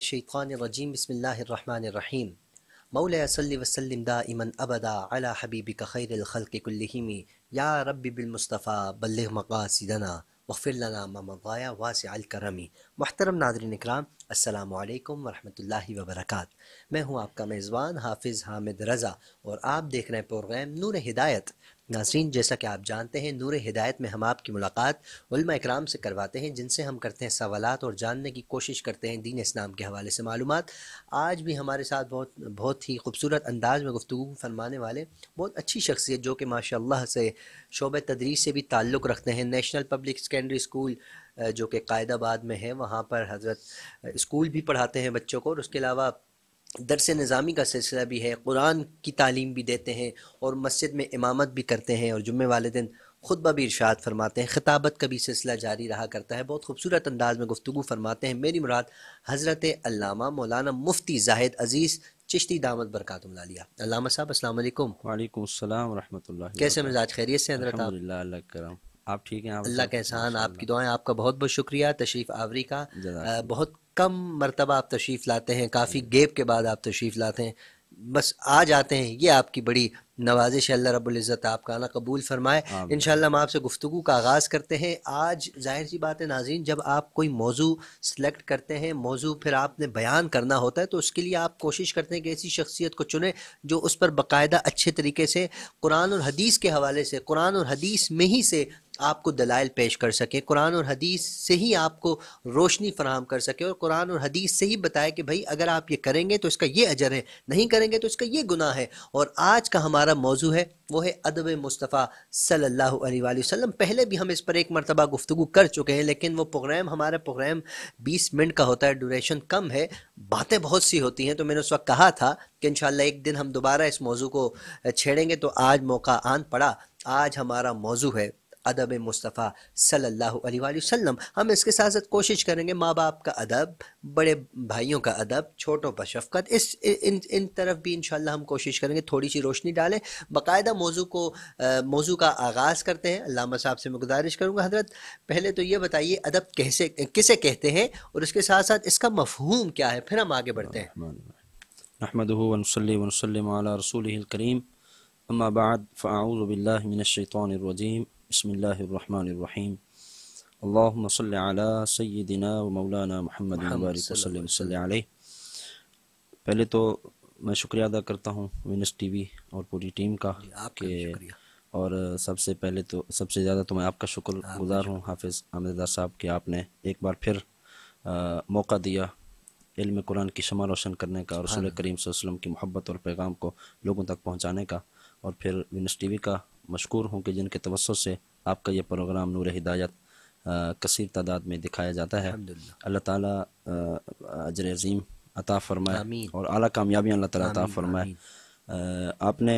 الشيطان الرجيم بسم الله الرحمن الرحيم مولاي صل وسلم دائما أبدا على حبيبك خير الخلق كلهم يا ربي بالمصطفى بلغ مقاصدنا वफ़िर ममया वासियाल करमी महतरम नादरिन इकराम अल्लाम वरहमल वबरक मैं हूँ आपका मेज़बान हाफिज़ हामिद रज़ा और आप देख रहे हैं प्रोग्राम नूर हिदायत नासरीन जैसा कि आप जानते हैं नूर हिदायत में हम आपकी मुलाकात इकराम से करवाते हैं जिनसे हम करते हैं सवालत और जानने की कोशिश करते हैं दीन इस्लाम के हवाले से मालूम आज भी हमारे साथ बहुत बहुत ही खूबसूरत अंदाज में गुफ्तु फरमाने वाले बहुत अच्छी शख्सियत जो कि माशाला से शोब तदरीस से भी ताल्लुक़ रखते हैं नेशनल पब्लिक सेकेंडरी स्कूल जो कि कायदाबाद में है वहाँ पर हज़रत स्कूल भी पढ़ाते हैं बच्चों को और उसके अलावा दरस नज़ामी का सिलसिला भी है कुरान की तालीम भी देते हैं और मस्जिद में इमामत भी करते हैं और जुम्मे वाले दिन खुतबा भी इर्शाद फरमाते हैं खिताबत का भी सिलसिला जारी रहा करता है बहुत खूबसूरत अंदाज में गुफ्तु फरमाते हैं मेरी मुराद हज़रत अल्लामा मौलाना मुफ्ती जाहिद अज़ीज़ चिश्ती दामद बरक़ात मिला साहब अस्सलाम वालेकुम वालेकुम अस्सलाम रहमतुल्लाह कैसे मिजाज खैरियत से हजरत अल्लाह करम आप ठीक हैं अल्लाह का एहसान आपकी दुआएं आपका बहुत बहुत शुक्रिया तशरीफ़ आवरी का बहुत कम मरतबा आप तशरीफ़ लाते हैं काफ़ी गेप के बाद आप तशरीफ़ लाते हैं बस आ जाते हैं ये आपकी बड़ी नवाजिश अल्लाह रब्ज़त आपका आना कबूल फ़रमाए इन हम आपसे गुफ्तु का आगाज़ करते हैं आज जाहिर सी बात है नाजीन जब आप कोई मौजू सेलेक्ट करते हैं मौजू फिर आपने बयान करना होता है तो उसके लिए आप कोशिश करते हैं कि ऐसी शख्सियत को चुने जो उस पर बाकायदा अच्छे तरीके से कुरान और हदीस के हवाले से कुरान और हदीस में ही से आपको दलाइल पेश कर सके कुरान और हदीस से ही आपको रोशनी फराहम कर सके और कुरान और हदीस से ही बताए कि भाई अगर आप ये करेंगे तो इसका ये अजर है नहीं करेंगे तो इसका ये गुनाह है और आज का हमारा मौजू है वो है अदब मुस्तफ़ा सल्लल्लाहु अलैहि वसल्लम पहले भी हम इस पर एक मरतबा गुफ्तु कर चुके हैं लेकिन वो प्रोग्राम हमारा प्रोग्राम बीस मिनट का होता है ड्यूरेशन कम है बातें बहुत सी होती हैं तो मैंने उस वक्त कहा था कि इन एक दिन हम दोबारा इस मौजू को छेड़ेंगे तो आज मौका आन पड़ा आज हमारा मौजू है अदब मुस्तफ़ा सल्लल्लाहु अलैहि वसल्लम हम इसके साथ साथ कोशिश करेंगे माँ बाप का अदब बड़े भाइयों का अदब छोटों पर शफकत इस इन इन तरफ भी इन हम कोशिश करेंगे थोड़ी सी रोशनी डालें बाकायदा मौजू को मौजू का आगाज़ करते हैं अलामा साहब से मैं गुजारिश करूँगा हजरत पहले तो ये बताइए अदब कैसे किसे कहते हैं और इसके साथ साथ इसका मफहूम क्या है फिर हम आगे बढ़ते हैं اما بعد فاعوذ بالله من الشيطان الرجيم بسم الله الرحمن الرحيم اللهم صل على سيدنا ومولانا محمد وبارك وسلم मोहम्मद عليه पहले तो मैं शुक्रिया अदा करता हूँ विनस टीवी और पूरी टीम का आपके और सबसे पहले तो सबसे ज़्यादा तो मैं आपका शुक्र गुज़ार हूँ हाफिज़ आमिरदार साहब कि आपने एक बार फिर आ, मौका दिया इल्म कुरान की शमा रोशन करने का और रसूल करीम वसल्लम की मोहब्बत और पैगाम को लोगों तक पहुँचाने का और फिर विनस टी का मशहूर हूँ कि जिनके तवसत से आपका यह प्रोग्राम नूर हिदायत कसर तादाद में दिखाया जाता है अल्लाह ताला अजर अजीम अता फरमाए और अली कामयाबी अल्लाह ताला फरमाए आपने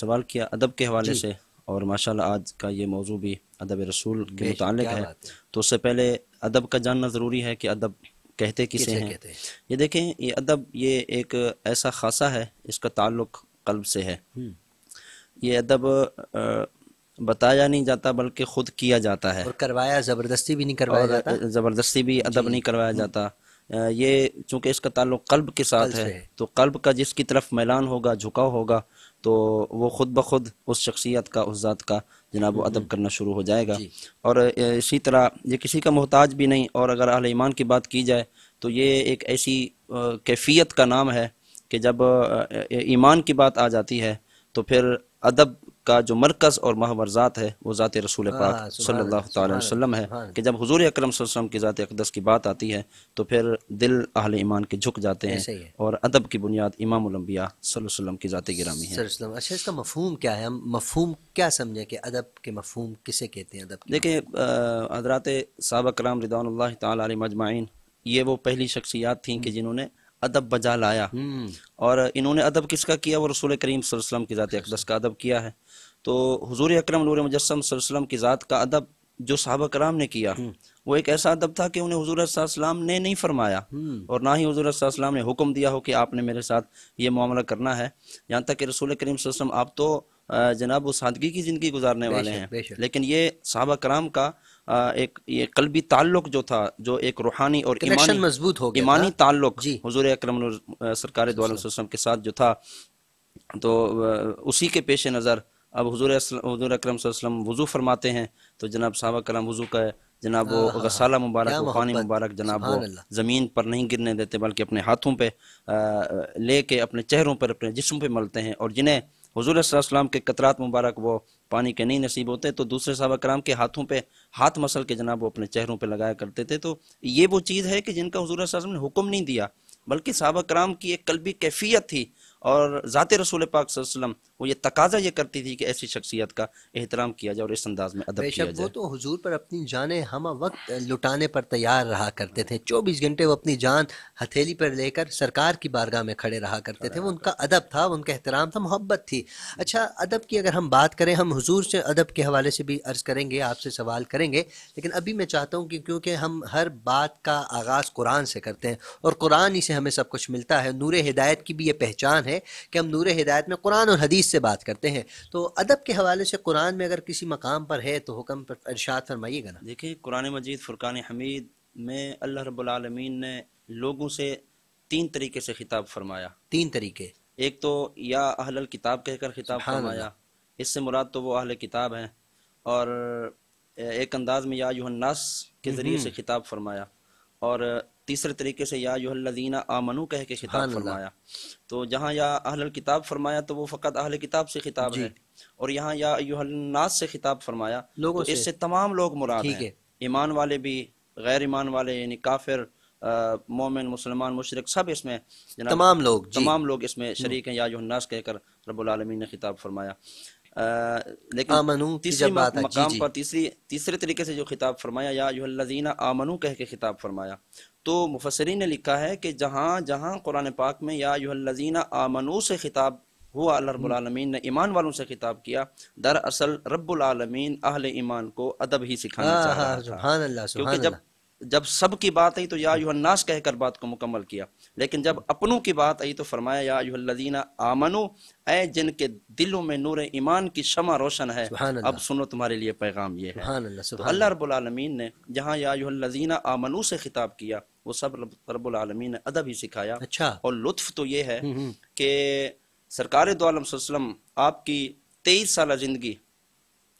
सवाल किया अदब के हवाले से और माशाल्लाह आज का ये मौजू भी अदब रसूल के मुतालिक है तो उससे पहले अदब का जानना ज़रूरी है कि अदब कहते किसे हैं ये देखें ये अदब ये एक ऐसा खासा है इसका ताल्लुक कल्ब से है हम्म। ये अदब बताया नहीं जाता बल्कि खुद किया जाता है और करवाया ज़बरदस्ती भी नहीं करवाया जाता ज़बरदस्ती भी अदब नहीं करवाया हम्म। जाता ये चूंकि इसका ताल्लुक कल्ब के साथ है तो कल्ब का जिसकी तरफ मैलान होगा झुकाव होगा तो वो खुद ब खुद उस शख्सियत का उस ज़ात का जनाब व हम्म, अदब हम्म। करना शुरू हो जाएगा और इसी तरह ये किसी का मोहताज भी नहीं और अगर अहल ईमान की बात की जाए तो ये एक ऐसी कैफियत का नाम है कि जब ईमान की बात आ जाती है तो फिर अदब का जो मरकज़ और महवरज़ात है वो ज़ात रसूल हाँ, पाक सल्लल्लाहु अलैहि वसल्लम है कि जब हजूर अक्रम वसल्लम की ज़ात अकदस की बात आती है तो फिर दिल अहल ईमान के झुक जाते हैं है। और अदब की बुनियाद इमाम वसल्लम सल्लम की ज़ात गिरामी है अच्छा इसका मफहम क्या है हम मफहम क्या समझें कि अदब के मफहम किसे कहते हैं अदब देखिए हजरात सबक राम रिदान तजमाइन ये वो पहली शख्सियात थी कि हम्म। जिन्होंने अदब बजा लाया हम्म। और इन्होंने अदब किसका किया वो रसूल करीम वसल्लम की ज़ात अकदस का अदब किया है तो हजूर अक्रम नूर मुजस्म वसल्लम की ज़ात का अदब जो साहब कराम ने किया हम्म। वो एक ऐसा अदब था कि उन्हें हजूर साम ने नहीं फरमाया हम्म। और ना ही हजूर साम ने हुक्म दिया हो कि आपने मेरे साथ ये मामला करना है यहाँ तक कि रसूल करीम वसल्लम आप तो जनाब वो सादगी की ज़िंदगी गुजारने वाले हैं लेकिन ये साहबा कराम का एक ये कल्बी ताल्लुक जो था जो एक रूहानी और ईमानी मजबूत हो गया ईमानी ताल्लुक हजूर अक्रम सरकार के साथ जो था तो उसी के पेश नज़र अब हजूर हजूर अक्रम वज़ू फरमाते हैं तो जनाब साहबा कराम वज़ू का जनाब वो गसाला मुबारक पानी मुबारक जनाब वो ज़मीन पर नहीं गिरने देते बल्कि अपने हाथों पे ले के अपने चेहरों पर अपने जिसम पे मलते हैं और जिन्हें हजूर सलाम के कतरात मुबारक वो पानी के नहीं नसीब होते तो दूसरे साहबा कराम के हाथों पे हाथ मसल के जनाब वो अपने चेहरों पे लगाया करते थे तो ये वो चीज़ है कि जिनका हजूर ने हुक्म नहीं दिया बल्कि सहाबा कराम की एक कल्बी कैफियत थी और ज़ात रसूल पाक वसल्लम वो ये तकाजा ये करती थी कि ऐसी शख्सियत का एहतराम किया जाए और इस अंदाज में अदब किया जाए वो तो हुजूर पर अपनी जान हम वक्त लुटाने पर तैयार रहा करते थे चौबीस घंटे वो अपनी जान हथेली पर लेकर सरकार की बारगाह में खड़े रहा करते थे वो उनका अदब था उनका एहतराम था मोहब्बत थी अच्छा अदब की अगर हम बात करें हम हजूर से अदब के हवाले से भी अर्ज़ करेंगे आपसे सवाल करेंगे लेकिन अभी मैं चाहता हूँ कि क्योंकि हम हर बात का आगाज़ कुरान से करते हैं और कुरान ही से हमें सब कुछ मिलता है नूर हिदायत की भी ये पहचान है है कि हम नूर हिदायत में कुरान और हदीस से बात करते हैं तो अदब के हवाले से कुरान में अगर किसी मकाम पर है तो हुक्म पर इरशाद फरमाइएगा ना देखिए कुरान मजीद फ़ुरकान हमीद में अल्लाह रबालमीन ने लोगों से तीन तरीके से खिताब फरमाया तीन तरीके एक तो या अहल किताब कहकर खिताब फरमाया इससे मुराद तो वो अहल किताब हैं और एक अंदाज में या यूहन्नास के हम्म, ज़रिए हम्म। से खिताब फरमाया और तीसरे तरीके से या यादीना आमनु कह के खिताब फरमाया तो जहाँ या अहल किताब फरमाया तो वो फ़कत अहल किताब से खिताब है और यहाँ या युहलनास से खिताब फरमाया लोगों तो इससे तमाम लोग मुराद हैं ईमान वाले भी गैर ईमान वाले यानी काफिर मोमिन मुसलमान मुशरक सब इसमें तमाम लोग तमाम लोग इसमें हम्म। शरीक हैं या यूहनास कहकर रबालमीन ने खिताब फरमाया लेकिन आमनू तीसरी बात मकाम जी, जी। पर तीसरी तीसरे तरीके से जो खिताब फरमाया या युल्लजीना आमनू कह के खिताब फरमाया तो मुफसरी ने लिखा है कि जहाँ जहाँ कुरान पाक में या लजीना आमनु से खिताब हुआ रबालमीन ने ईमान वालों से खिताब किया दरअसल रबालमीन अहल ईमान को अदब ही सिखाना हाँ, चाह हाँ, था क्योंकि जब जब सब की बात आई तो या युहन्नास कहकर बात को मुकम्मल किया लेकिन जब अपनों की बात आई तो फरमाया या युहल्लदीना आमनो ए जिनके दिलों में नूर ईमान की शमा रोशन है अब सुनो तुम्हारे लिए पैगाम ये है अल्लाह तो रबालमीन ने जहाँ या आमनु से खिताब किया वो सब रबालमीन ने अदब ही सिखाया अच्छा और लुत्फ तो ये है हम्म, हम्म। कि सरकार दो आपकी तेईस साल ज़िंदगी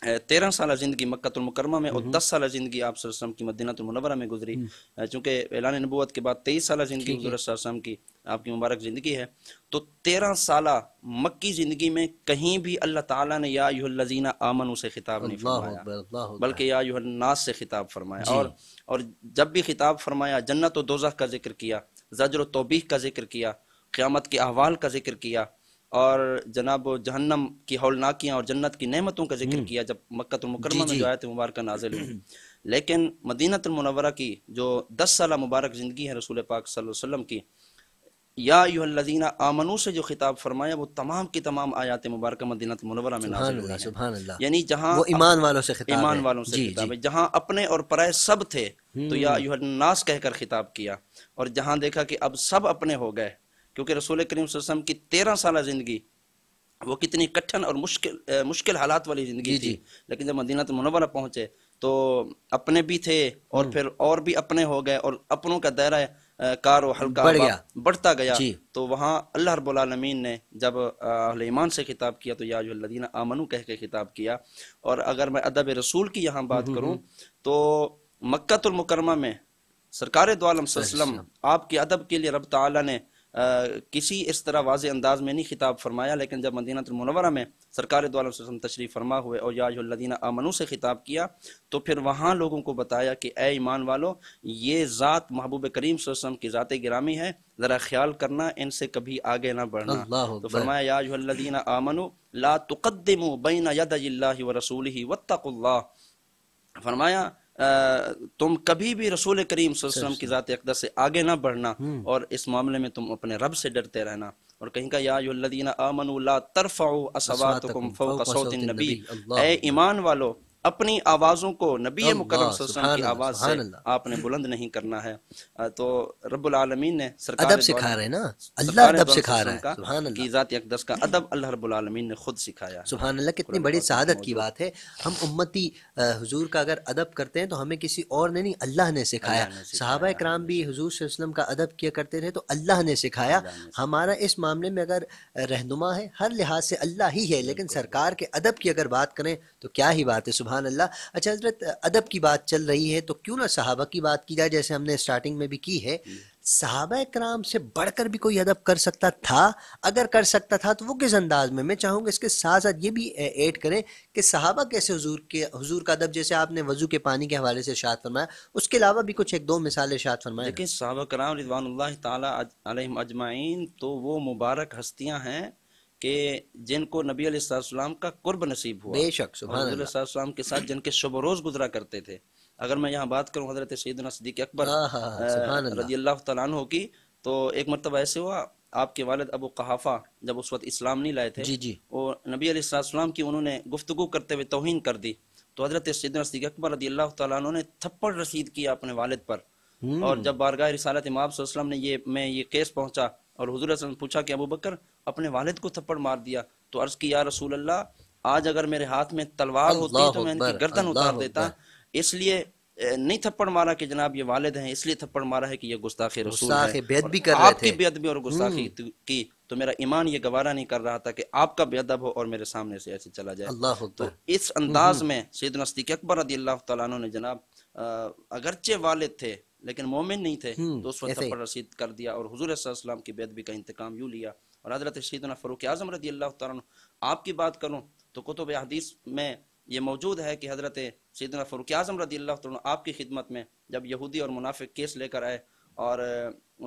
तेरह साल ज़िंदगी मक्तुलमकरमा में और हम्म। दस साल ज़िंदगी आप की मदीनातुलमनवरा में गुजरी हम्म। चूंकि ऐलान नबूत के बाद तेईस साल ज़िंदगी की आपकी मुबारक ज़िंदगी है तो तेरह साल मक्की ज़िंदगी में कहीं भी अल्लाह ताला ने या आमन उसे खिताब नहीं फरमाया बल्कि या युहनास से खिताब फरमाया और और जब भी खिताब फरमाया जन्नत व दोजह का जिक्र किया जजर तोबीह का जिक्र किया क़्यामत के अहवाल का जिक्र किया और जनाब जहन्नम की हौलनाकियाँ और जन्नत की नहमतों का जिक्र हम्म। किया जब मक्तुलमकरमा में जो आयत मुबारक नाजिल हुई लेकिन मुनवरा की जो दस साल मुबारक ज़िंदगी है रसूल पाक वसल्लम की या युहल्लजीना आमनू से जो खिताब फरमाया वो तमाम की तमाम आयात मुबारक मदीनत मनवरा में यानी जहाँ ईमान वालों से ईमान वालों से खिताब जहाँ अपने और पराय सब थे तो या हम्म। यूहनास कहकर खिताब किया और जहाँ देखा कि अब सब अपने हो गए क्योंकि रसूल करीम वसम की तेरह साल ज़िंदगी वो कितनी कठिन और मुश्किल मुश्किल हालात वाली ज़िंदगी थी लेकिन जब मदीना तो मनवरा पहुँचे तो अपने भी थे और हम्म। फिर और भी अपने हो गए और अपनों का दायरा कार और हल्का बढ़ गया बढ़ता गया तो वहाँ अल्लाह रबालमीन ने जब ईमान से खिताब किया तो यादीन आमनु कह के खिताब किया और अगर मैं अदब रसूल की यहाँ बात हम्म, हम्म, करूँ तो मक्तुलमकरमा में सरकार दोलम आपके अदब के लिए रब तला ने किसी इस तरह वाज अंदाज में नहीं खिताब फरमाया लेकिन जब मदीना मदीनातमनवरा में सरकार द्वारा तशरीफ़ फरमा हुए और याजुल्लदीन आमनू से खिताब किया तो फिर वहाँ लोगों को बताया कि ए ईमान वालो ये ज़ात महबूब करीम वसम की ज़ात गिरामी है ज़रा ख्याल करना इनसे कभी आगे ना बढ़ना तो फरमाया याजुल्लदीन आमनु ला तुकदम बैन यद व रसूल ही वत्ता फरमाया तुम कभी भी रसूल करीम वसल्लम की अच्छा। ज़ात अकदा से आगे ना बढ़ना हम्म। और इस मामले में तुम अपने रब से डरते रहना और कहीं का यादीना आमन असवा नबी ए ईमान वालो अपनी आवाज़ों को नबी मुकरम की आवाज़ से आपने बुलंद नहीं करना है तो रब्बुल आलमीन ने सरकार अदब सिखा रहे ना अल्लाह अदब सिखा रहा है की ज़ात अकदस का अदब अल्लाह रब्बुल आलमीन ने खुद सिखाया सुबहान अल्लाह कितनी बड़ी शहादत की बात है हम उम्मती हुजूर का अगर अदब करते हैं तो हमें किसी और ने नहीं अल्लाह ने सिखाया सहाबा कराम भी हजूर वसलम का अदब किया करते थे तो अल्लाह ने सिखाया हमारा इस मामले में अगर रहनुमा है हर लिहाज से अल्लाह ही है लेकिन सरकार के अदब की अगर बात करें तो क्या ही बात है सुबह सुबहान अल्लाह अच्छा हजरत अदब की बात चल रही है तो क्यों ना सहाबा की बात की जाए जैसे हमने स्टार्टिंग में भी की है सहाबा कराम से बढ़कर भी कोई अदब कर सकता था अगर कर सकता था तो वो किस अंदाज में मैं चाहूँगा इसके साथ साथ ये भी ऐड करें कि सहाबा कैसे हुजूर के हुजूर का अदब जैसे आपने वजू के पानी के हवाले से शाद फरमाया उसके अलावा भी कुछ एक दो मिसाल शाद फरमाया लेकिन सहाबा कराम रिजवान अजमाइन तो वो मुबारक हस्तियाँ हैं कि जिनको नबी अलैहिस्सलाम का कुर्ब नसीब हुआ बेशक नबीम के साथ जिनके शुभ रोज गुजरा करते थे अगर मैं यहाँ बात करूँ हजरत सदीक अकबर रजी हाँ, हाँ, हाँ, अल्लाह तु की तो एक मरतब ऐसे हुआ आपके वालद अबू कहाफा जब उस वक्त इस्लाम नहीं लाए थे जी जी और नबी अलैहिस्सलाम की उन्होंने गुफ्तगु करते हुए तोहन कर दी तो हजरत सदीक अकबर रजी अल्लाह तु ने थप्पड़ रसीद किया अपने वालद पर और हम्म। जब बारगाह रिसालत इमाम ने ये मैं ये केस पहुंचा और हजूर पूछा कि अबू बकर अपने वालिद को थप्पड़ मार दिया तो अर्ज किया रसूल अल्लाह आज अगर मेरे हाथ में तलवार होती तो मैं इनकी गर्दन उतार देता इसलिए नहीं थप्पड़ मारा कि जनाब ये वालिद हैं इसलिए थप्पड़ मारा है कि ये गुस्ताखी रसूल कर रहे आपकी बेदबी और गुस्ताखी हम्म। की तो मेरा ईमान ये गवारा नहीं कर रहा था कि आपका बेदब हो और मेरे सामने से ऐसे चला जाए तो इस हम्म, अंदाज हम्म। में सैद नस्तिक अकबर रदी अल्लाह ने जनाब अगरचे वालिद थे लेकिन मोमिन नहीं थे तो उस वक्त थप्पड़ रसीद कर दिया और हजूर की बेदबी का इंतकाम यूँ लिया और हज़रत शहीदना फ़रूक आज़म रदी अल्लाह तुम आपकी बात करूँ तो कुतुब हदीस में ये मौजूद है कि हज़रत शहीदना फ़रूक आज़म रदी अल्लाह तुम आपकी खिदमत में जब यहूदी और मुनाफिक केस लेकर आए और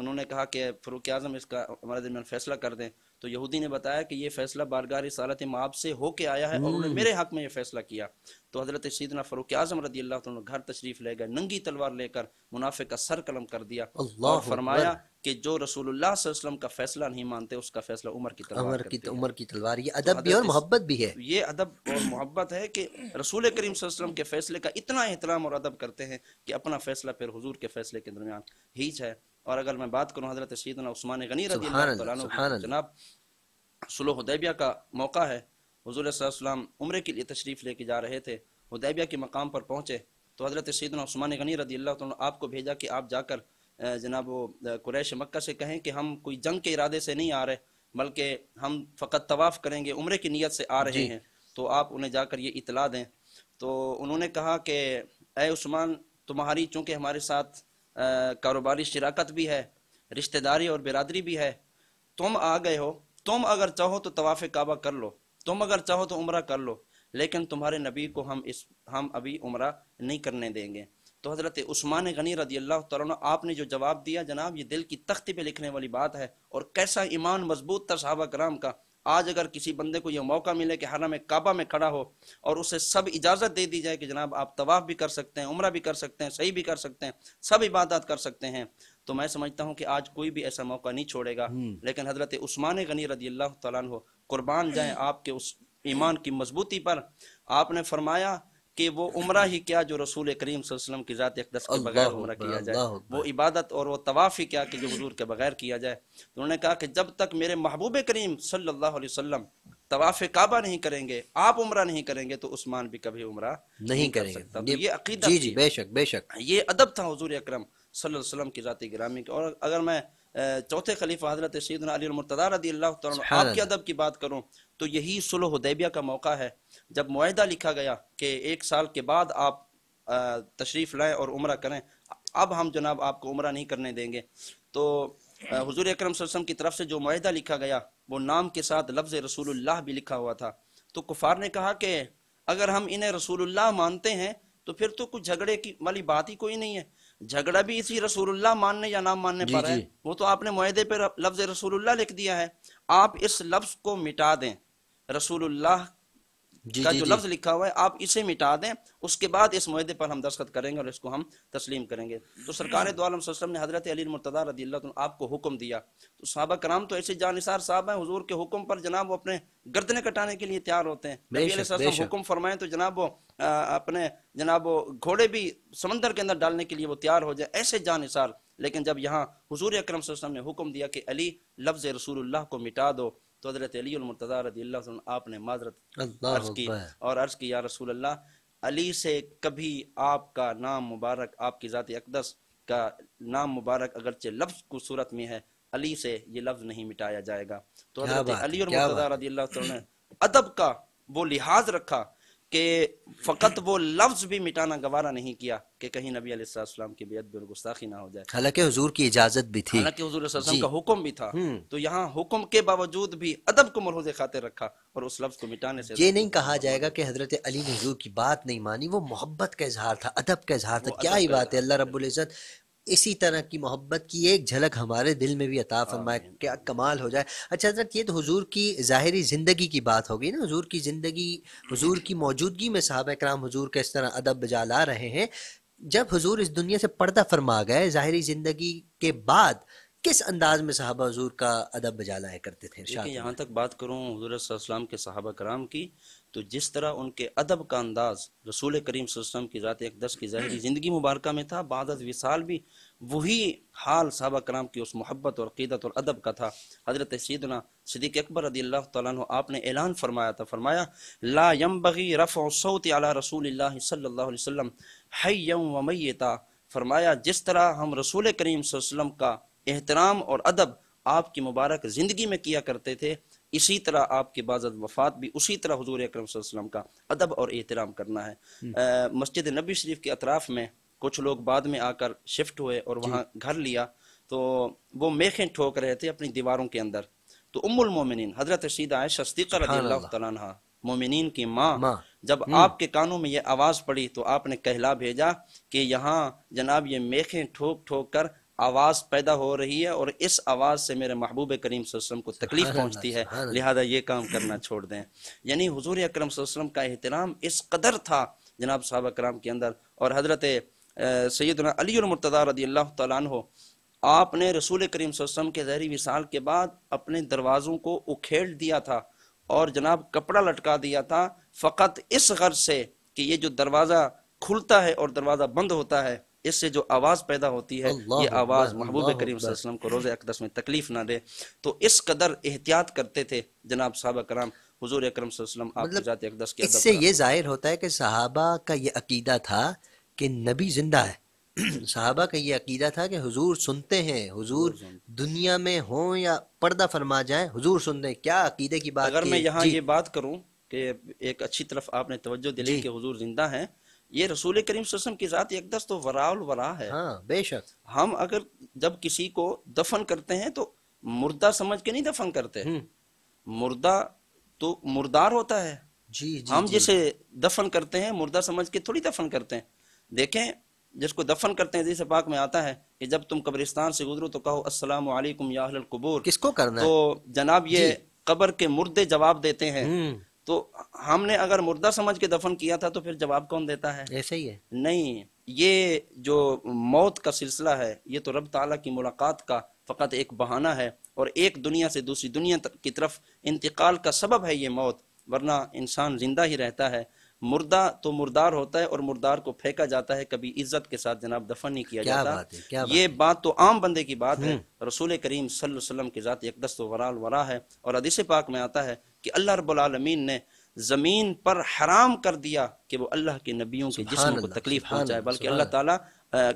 उन्होंने कहा कि फ़रूक आज़म इसका हमारे दरमियान फैसला कर दें तो यहूदी ने बताया कि ये फैसला बारगार सालत माब से होके आया है और उन्होंने हम्म। मेरे हक में ये फैसला किया तो हजरत सीदना फ़रूक आज़म रदी अल्लाह तो घर तशरीफ़ ले गए नंगी तलवार लेकर मुनाफे का सर कलम कर दिया और फरमाया कि जो रसूलुल्लाह वसल्लम का फैसला नहीं मानते उसका फैसला उमर की तलवार की तो उमर की तलवार ये तो अदब तो भी और मोहब्बत भी है ये अदब और मोहब्बत है कि रसूल करीम वसल्लम के फैसले का इतना एहतराम और अदब करते हैं कि अपना फैसला फिर हुजूर के फैसले के दरमियान हीच है और अगर मैं बात करूँ हजरत सैदना गनी रजी जनाब सुलह हदैबिया का मौका है हजूर सलाम उम्र के लिए तशरीफ़ लेके जा रहे थे हदैबिया के मकाम पर पहुंचे तो हजरत सैदना गनी रजी अल्लाह तो आपको भेजा कि आप जाकर जनाब वो कुरैश मक्का से कहें कि हम कोई जंग के इरादे से नहीं आ रहे बल्कि हम फ़कत तवाफ़ करेंगे उम्र की नीयत से आ रहे हैं तो आप उन्हें जाकर ये इतला दें तो उन्होंने कहा कि अस्मान तुम्हारी चूंकि हमारे साथ कारोबारी शराकत भी है रिश्तेदारी और बिरादरी भी है तुम आ गए हो तुम अगर चाहो तो तवाफ़ काबा कर लो तुम अगर चाहो तो उम्र कर लो लेकिन तुम्हारे नबी को हम इस हम अभी उम्र नहीं करने देंगे तो हज़रत उस्मान गनी रदी अल्लाह तला आपने जो जवाब दिया जनाब ये दिल की तख्ती पे लिखने वाली बात है और कैसा ईमान मजबूत था साहबा कराम का आज अगर किसी बंदे को यह मौका मिले कि हरा में काबा में खड़ा हो और उसे सब इजाज़त दे दी जाए कि जनाब आप तवाफ़ भी कर सकते हैं उम्र भी कर सकते हैं सही भी कर सकते हैं सब इबादत कर सकते हैं तो मैं समझता हूँ कि आज कोई भी ऐसा मौका नहीं छोड़ेगा हम्म। लेकिन हजरत उस्मान गनी रजी अल्लाह तुरबान जाए हम्म। आपके उस ईमान की मजबूती पर आपने फरमाया कि वो उम्र ही क्या जो रसूल करीम वसल्लम की ज़ात अकदस के बगैर उम्र किया जाए वो इबादत और वो तवाफ़ ही क्या कि जो हजूर के बगैर किया जाए तो उन्होंने कहा कि जब तक मेरे महबूब करीम सल्ला वसम तवाफ़ काबा नहीं करेंगे आप उम्र नहीं करेंगे तो उस्मान भी कभी उम्र नहीं करेंगे कर सकता तो ये अकीदा जी जी बेशक बेशक ये अदब था हजूर अक्रम सल्लम की ज़ाती ग्रामी और अगर मैं चौथे खलीफा हजरत सैदना अली मुर्तदा अल्लाह आपके अदब की बात करूँ तो यही सुलह का मौका है जब माहा लिखा गया कि एक साल के बाद आप तशरीफ़ लाएँ और उम्र करें अब हम जनाब आपको उम्र नहीं करने देंगे तो हजूर अक्रम वसम की तरफ से जो माहा लिखा गया वो नाम के साथ लफ्ज़ रसूलुल्लाह भी लिखा हुआ था तो कुफार ने कहा कि अगर हम इन्हें रसूलुल्लाह मानते हैं तो फिर तो कुछ झगड़े की वाली बात ही कोई नहीं है झगड़ा भी इसी रसूलुल्लाह मानने या नाम मानने पर है वो तो आपने माहदे पर लफ्ज रसूलुल्लाह लिख दिया है आप इस लफ्ज़ को मिटा दें रसूलुल्लाह का जो लफ्ज लिखा हुआ है आप इसे मिटा दें उसके बाद इस माहे पर हम दस्खत करेंगे और इसको हम तस्लीम करेंगे तो सरकार ने हजरत अली मुर्तदा रदी आपको हुक्म दिया तो साहबा कराम तो ऐसे जानसार साहब हैं हजूर के हुक्म पर जनाब वो अपने गर्दने कटाने के लिए तैयार होते हैं हुक्म फरमाएं तो जनाब वो अपने जनाब वो घोड़े भी समंदर के अंदर डालने के लिए वो तैयार हो जाए ऐसे जानसार लेकिन जब यहाँ हजूर अक्रम ने हुक्म दिया कि अली लफ्ज रसूल को मिटा दो तो हज़रत अलीमरतज़ा रदी आपने माजरत अर्ज़ की और अर्ज़ की या रसूल अल्लाह अली से कभी आपका नाम मुबारक आपकी ज़ात अकदस का नाम मुबारक अगरचे लफ्ज़ को सूरत में है अली से ये लफ्ज़ नहीं मिटाया जाएगा तो हज़रत अली और मुर्तज़ा रदी ने अदब का वो लिहाज रखा कि फ़कत वो लफ्ज़ भी मिटाना गवारा नहीं किया कि कहीं नबी अलैहिस्सलाम की बेअदबी और गुस्ताखी ना हो जाए हालांकि हुजूर की इजाज़त भी थी हालांकि हजूर का हुक्म भी था हम्म। तो यहाँ हुक्म के बावजूद भी अदब को मरहूज खातिर रखा और उस लफ्ज़ को मिटाने से ये नहीं कहा जाएगा कि हज़रत अली ने हजूर की बात नहीं मानी वो मोहब्बत का इजहार था अदब का इजहार था क्या ही बात है अल्लाह रब्बुल इज़्ज़त इसी तरह की मोहब्बत की एक झलक हमारे दिल में भी अता फरमाए क्या कमाल हो जाए अच्छा हजरत ये तो हुजूर की ज़ाहरी ज़िंदगी की बात हो गई ना हुजूर की ज़िंदगी हुजूर की मौजूदगी में साहब कराम हुजूर का इस तरह अदब बजा ला रहे हैं जब हुजूर इस दुनिया से पर्दा फरमा गए ज़ाहरी ज़िंदगी के बाद किस अंदाज में साहबा हजूर का अदब बजा लाया करते थे यहाँ तक बात करूँ हजूर के साहबा कराम की तो जिस तरह उनके अदब का अंदाज रसूल करीम वसम की ज़ात अकदस की ज़ाहरी ज़िंदगी मुबारक में था बादत विसाल भी वही हाल सबा कराम की उस मोहब्बत और क़ीदत और अदब का था हज़रत सीदना सदीक अकबर रदी अल्लाह तु आपने ऐलान फरमाया था फरमाया ला यम बगी रफ़ सऊत अला रसूल सल्ला वसम वमैता फरमाया जिस तरह हम रसूल करीम वसम का एहतराम और अदब आपकी मुबारक ज़िंदगी में किया करते थे इसी तरह आपके बाजत वफात भी उसी तरह हजूर अक्रम का अदब और एहतराम करना है हम्म। मस्जिद नबी शरीफ के अतराफ़ में कुछ लोग बाद में आकर शिफ्ट हुए और वहाँ घर लिया तो वो मेखें ठोक रहे थे अपनी दीवारों के अंदर तो उमुल मोमिन हजरत सीधा आयशा मोमिन की माँ मा। जब हम्म। आपके कानों में ये आवाज़ पड़ी तो आपने कहला भेजा कि यहाँ जनाब ये मेखें ठोक ठोक कर आवाज़ पैदा हो रही है और इस आवाज़ से मेरे महबूब करीम वसम को तकलीफ पहुंचती है लिहाजा ये काम करना छोड़ दें यानी हजूर अक्रम वसम का एहतराम इस कदर था जनाब साहब कराम के अंदर और हज़रत सैदना अलीमरतदा रदी अल्लाह तु आपने रसूल करीम वसम के जहरी मिसाल के बाद अपने दरवाज़ों को उखेड़ दिया था और जनाब कपड़ा लटका दिया था फ़कत इस गर्ज से कि ये जो दरवाज़ा खुलता है और दरवाज़ा बंद होता है इससे जो आवाज़ पैदा होती है ये आवाज़ महबूब करीम वसल्लम को रोज़ अकदस में तकलीफ ना दे तो इस कदर एहतियात करते थे जनाब साहब कराम हजूर अक्रम मतलब इससे ये जाहिर होता है कि सहाबा का ये अकीदा था कि नबी जिंदा है सहाबा का ये अकीदा था कि हुजूर सुनते हैं हुजूर दुनिया में हो या पर्दा फरमा जाए हुजूर सुनते हैं क्या अकीदे की बात अगर मैं यहाँ ये बात करूँ कि एक अच्छी तरफ आपने तवज्जो दिलाई कि हुजूर जिंदा हैं ये रसूल करीम वसम की ज़ात एकदस्त तो वराल वरा है हाँ, बेशक हम अगर जब किसी को दफन करते हैं तो मुर्दा समझ के नहीं दफन करते हम्म। मुर्दा तो मुर्दार होता है जी, जी हम जी। जिसे दफन करते हैं मुर्दा समझ के थोड़ी दफन करते हैं देखें जिसको दफन करते हैं जैसे पाक में आता है कि जब तुम कब्रिस्तान से गुजरो तो कहो अस्सलाम वालेकुम कबूर किसको करना तो जनाब ये कब्र के मुर्दे जवाब देते हैं हम्म। तो हमने अगर मुर्दा समझ के दफन किया था तो फिर जवाब कौन देता है ऐसे ही है नहीं ये जो मौत का सिलसिला है ये तो रब ताला की मुलाकात का फ़कत एक बहाना है और एक दुनिया से दूसरी दुनिया की तरफ इंतकाल का सबब है ये मौत वरना इंसान जिंदा ही रहता है मुर्दा तो मुर्दार होता है और मुर्दार को फेंका जाता है कभी इज्जत के साथ जनाब दफन नहीं किया जाता बात है, क्या ये बात, बात तो आम बंदे की बात है हम्म। रसूल करीम सल्लल्लाहु अलैहि वसल्लम के ज़ात एकदस्त वराल वरा है और अदिस पाक में आता है कि अल्लाह रबालमीन ने ज़मीन पर हराम कर दिया कि वो अल्लाह के नबियों के जिसम को तकलीफ पहुँचाए बल्कि अल्लाह ताला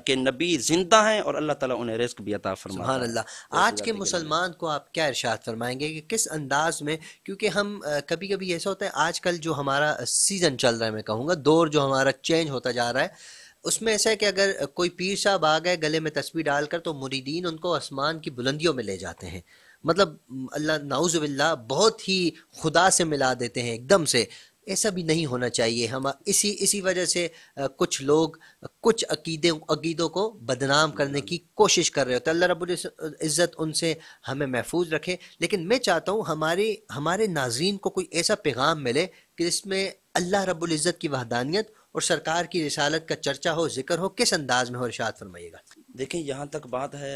के नबी जिंदा हैं और अल्लाह ताला उन्हें रिस्क भी अता फरमान अल्लाह आज के मुसलमान को आप क्या इरशाद फरमाएंगे कि किस अंदाज में क्योंकि हम कभी कभी ऐसा होता है आजकल जो हमारा सीज़न चल रहा है मैं कहूँगा दौर जो हमारा चेंज होता जा रहा है उसमें ऐसा है कि अगर कोई पीर साहब आ गए गले में तस्वीर डालकर तो मुरीदीन उनको आसमान की बुलंदियों में ले जाते हैं मतलब अल्लाह नाउज़बिल्ला बहुत ही खुदा से मिला देते हैं एकदम से ऐसा भी नहीं होना चाहिए हम इसी इसी वजह से कुछ लोग कुछ अकीदे अकीदों को बदनाम करने की कोशिश कर रहे होते अल्लाह रब्बुल इज़्ज़त उनसे हमें महफूज रखे लेकिन मैं चाहता हूँ हमारे हमारे नाजीन को कोई ऐसा पैगाम मिले कि जिसमें अल्लाह रब्बुल इज़्ज़त की वहदानियत और सरकार की रिसालत का चर्चा हो जिक्र हो किस अंदाज में हो इरशाद फरमाइएगा देखें यहाँ तक बात है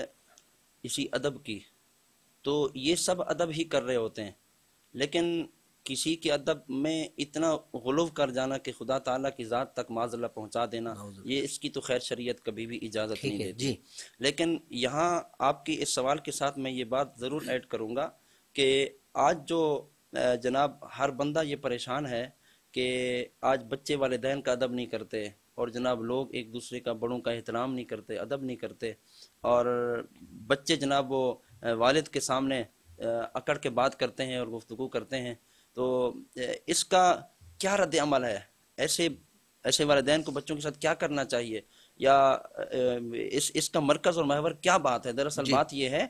इसी अदब की तो ये सब अदब ही कर रहे होते हैं लेकिन किसी के अदब में इतना गुलव कर जाना कि खुदा ताला की ज़ात तक माजला पहुंचा देना ये इसकी तो खैर शरीयत कभी भी इजाज़त नहीं देती जी लेकिन यहाँ आपकी इस सवाल के साथ मैं ये बात ज़रूर ऐड करूँगा कि आज जो जनाब हर बंदा ये परेशान है कि आज बच्चे दहन का अदब नहीं करते और जनाब लोग एक दूसरे का बड़ों का एहतराम नहीं करते अदब नहीं करते और बच्चे जनाब वो वालिद के सामने अकड़ के बात करते हैं और गुफ्तु करते हैं तो इसका क्या रद्द अमल है ऐसे ऐसे वालदेन को बच्चों के साथ क्या करना चाहिए या इस इसका मरकज़ और महवर क्या बात है दरअसल बात यह है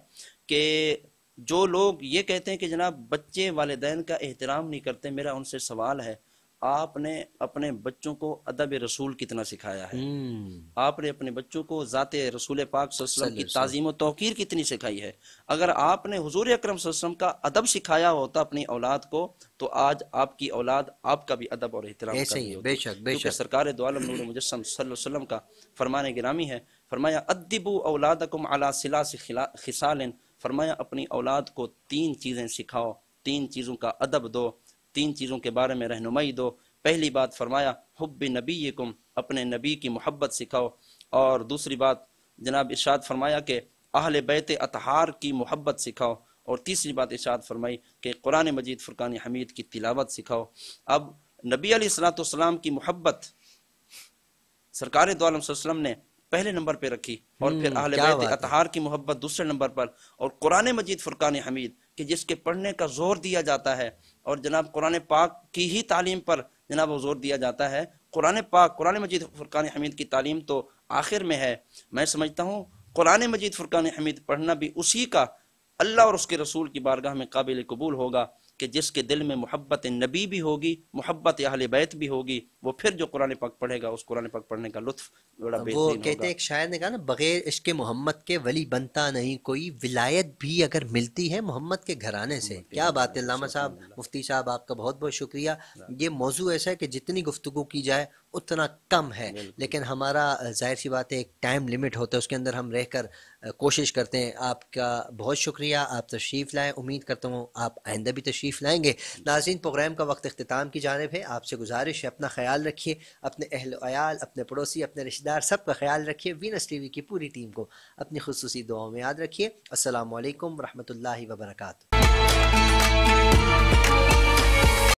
कि जो लोग ये कहते हैं कि जनाब बच्चे वालदेन का एहतराम नहीं करते मेरा उनसे सवाल है आपने अपने बच्चों को अदब रसूल कितना सिखाया है हम्म। आपने अपने बच्चों को जाते रसूल पाक की ताज़ीम तोकीर कितनी सिखाई है अगर आपने हजूर अक्रम का अदब सिखाया होता अपनी औलाद को तो आज आपकी औलाद आपका भी अदब और एहतराम बेशक बेशक सरकार दोआलम मुजस्म का फरमान गिरामी है फरमाया अदबू औलाद अला फरमाया अपनी औलाद को तीन चीज़ें सिखाओ तीन चीज़ों का अदब दो तीन चीज़ों के बारे में रहनुमाई दो पहली बात फरमाया हब नबी कुम अपने नबी की मोहब्बत सिखाओ और दूसरी बात जनाब इर्शाद फरमाया कि अहल बैत अतहार की मोहब्बत सिखाओ और तीसरी बात इर्शाद फरमाई कि कुरान मजीद फुरकान हमीद की तिलावत सिखाओ अब नबी सलाम की मोहब्बत सरकार दोम ने पहले नंबर पर रखी और फिर हम्म, अहल बैत अतहार की मोहब्बत दूसरे नंबर पर और कुरान मजीद फुरकान हमीद कि जिसके पढ़ने का जोर दिया जाता है और जनाब कुरान पाक की ही तालीम पर जनाब वो जोर दिया जाता है कुरान पाक कुरान मजीद फ़ुरक़ान हमीद की तालीम तो आखिर में है मैं समझता हूँ कुरान मजीद फ़ुरक़ान हमीद पढ़ना भी उसी का अल्लाह और उसके रसूल की बारगाह में काबिल कबूल होगा कि जिसके दिल में मोहब्बत नबी भी होगी मोहब्बत अहल बैत भी होगी वो फिर जो कुरान पक पढ़ेगा उस कुरान पक पढ़ने का लुत्फ बड़ा वो कहते एक शायर ने कहा ना बगैर इश्क मोहम्मद के वली बनता नहीं कोई विलायत भी अगर मिलती है मोहम्मद के घराने से क्या बात है लामा साहब मुफ्ती साहब आपका बहुत बहुत शुक्रिया हाँ। ये मौजू ऐसा है कि जितनी गुफ्तु की जाए उतना कम है लेकिन हमारा जाहिर सी बात है एक टाइम लिमिट होता है उसके अंदर हम रह कर कोशिश करते हैं आपका बहुत शुक्रिया आप तशरीफ़ लाएँ उम्मीद करता हूँ आप आइंदा भी तशरीफ़ लाएँगे नाजीन प्रोग्राम का वक्त अख्ताम की जानब है आपसे गुजारिश है अपना ख्याल रखिए अपने अहल अयाल अपने पड़ोसी अपने रिश्तेदार सब का ख्याल रखिए वीनस टी वी की पूरी टीम को अपनी खसूसी दुआओं में याद रखिए असल वरहमल वर्का